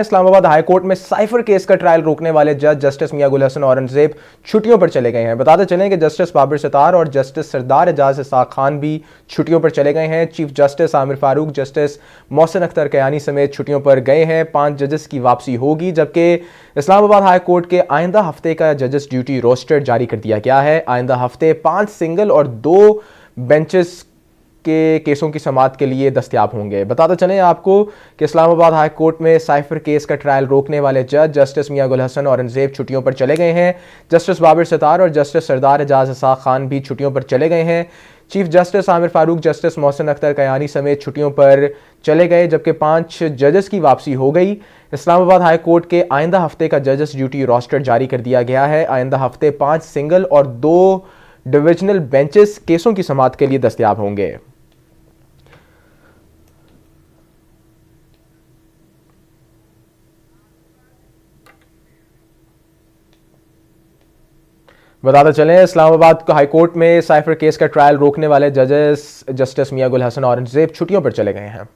Islamabad high court में cipher case का trial रोकने वाले जज जस्टिस मिया गुल हसन औरंगजेब छुट्टियों पर चले गए हैं बताते चलें कि जस्टिस बाबर सतार और जस्टिस सरदार एजाज इसाक खान भी छुट्टियों पर चले गए हैं chief justice Aamer Farooq justice Mohsin Akhtar Kayani समेत छुट्टियों पर गए हैं पांच जजेस की वापसी होगी जबकि इस्लामाबाद हाई कोर्ट के आइंदा हफ्ते का जजेस ड्यूटी रोस्टर जारी कर दिया गया है आइंदा हफ्ते पांच सिंगल और दो बेंचेस के केसों की समात के लिए दस्तियाब होंगे बताते चलें आपको कि इस्लामाबाद हाई कोर्ट में साइफर केस का ट्रायल रोकने वाले जज जस्टिस मियां गुल हसन औरंगजेब छुट्टियों पर चले गए हैं जस्टिस बाबर सतार और जस्टिस सरदार एजाज असाक खान भी छुट्टियों पर चले गए हैं chief justice Aamer Farooq justice Mohsin Akhtar Kayani समेत छुट्टियों पर चले गए जबकि पांच जजेस की वापसी हो गई इस्लामाबाद हाई कोर्ट के आइंदा हफ्ते का जजेस ड्यूटी रोस्टर जारी कर दिया गया है आइंदा हफ्ते पांच सिंगल और दो डिविजनल बेंचेस केसों की समात के लिए दस्तियाब होंगे बताते चलें इस्लामाबाद को हाईकोर्ट में साइफर केस का ट्रायल रोकने वाले जजेस जस्टिस मियाँ गुल हसन औरंगजेब छुट्टियों पर चले गए हैं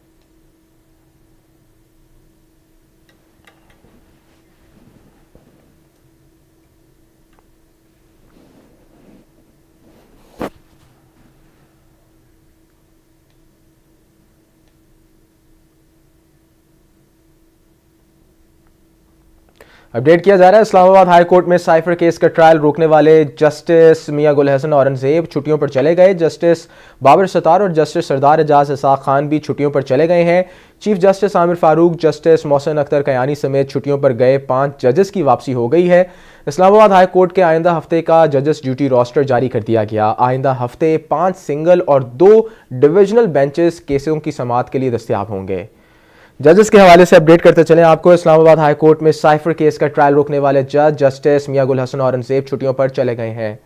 अपडेट किया जा रहा है इस्लामाबाद हाई कोर्ट में साइफर केस का ट्रायल रोकने वाले जस्टिस मिया गुल हसन औरंगजेब छुट्टियों पर चले गए जस्टिस बाबर सतार और जस्टिस सरदार एजाज इसाक खान भी छुट्टियों पर चले गए हैं chief justice Aamer Farooq justice Mohsin Akhtar Kayani समेत छुट्टियों पर गए पांच जजेस की वापसी हो गई है इस्लामाबाद हाई कोर्ट के आइंदा हफ्ते का जजेस ड्यूटी रोस्टर जारी कर दिया गया आइंदा हफ्ते पाँच सिंगल और दो डिविजनल बेंचेस केसों की समात के लिए दस्तियाब होंगे जजेस के हवाले से अपडेट करते चले आपको इस्लामाबाद हाई कोर्ट में साइफर केस का ट्रायल रोकने वाले जज जस्टिस मियागुल गुल हसन औरंगजेब छुट्टियों पर चले गए हैं